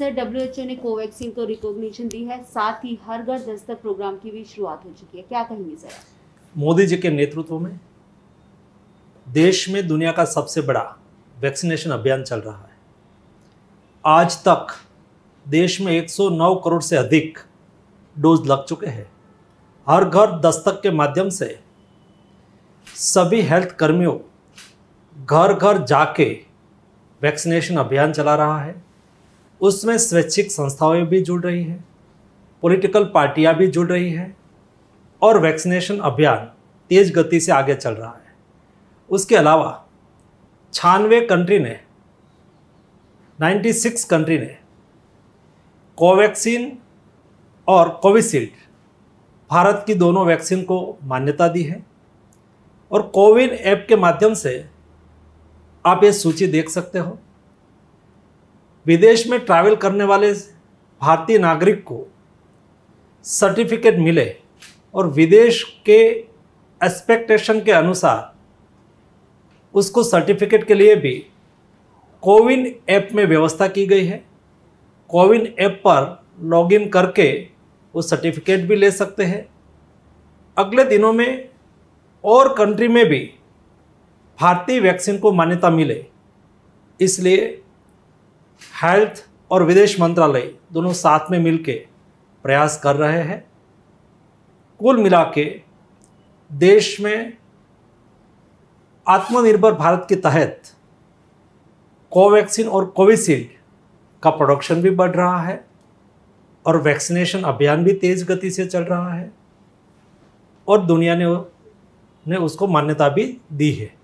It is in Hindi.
सर डब्ल्यूएचओ ने कोवैक्सीन को रिकॉग्निशन दी है साथ ही हर घर दस्तक प्रोग्राम की भी शुरुआत हो चुकी है क्या कहेंगे सर मोदी जी के नेतृत्व में देश में दुनिया का सबसे बड़ा वैक्सीनेशन अभियान चल रहा है आज तक देश में 109 करोड़ से अधिक डोज लग चुके हैं हर घर दस्तक के माध्यम से सभी हेल्थ कर्मियों घर घर जाके वैक्सीनेशन अभियान चला रहा है उसमें स्वैच्छिक संस्थाएं भी जुड़ रही हैं पॉलिटिकल पार्टियां भी जुड़ रही हैं और वैक्सीनेशन अभियान तेज़ गति से आगे चल रहा है उसके अलावा छानवे कंट्री ने 96 कंट्री ने कोवैक्सीन और कोविशील्ड भारत की दोनों वैक्सीन को मान्यता दी है और कोविन ऐप के माध्यम से आप ये सूची देख सकते हो विदेश में ट्रैवल करने वाले भारतीय नागरिक को सर्टिफिकेट मिले और विदेश के एक्सपेक्टेशन के अनुसार उसको सर्टिफिकेट के लिए भी कोविन ऐप में व्यवस्था की गई है कोविन ऐप पर लॉगिन करके वो सर्टिफिकेट भी ले सकते हैं अगले दिनों में और कंट्री में भी भारतीय वैक्सीन को मान्यता मिले इसलिए हेल्थ और विदेश मंत्रालय दोनों साथ में मिलकर प्रयास कर रहे हैं कुल मिला के देश में आत्मनिर्भर भारत के तहत कोवैक्सीन और कोविशील्ड का प्रोडक्शन भी बढ़ रहा है और वैक्सीनेशन अभियान भी तेज़ गति से चल रहा है और दुनिया ने ने उसको मान्यता भी दी है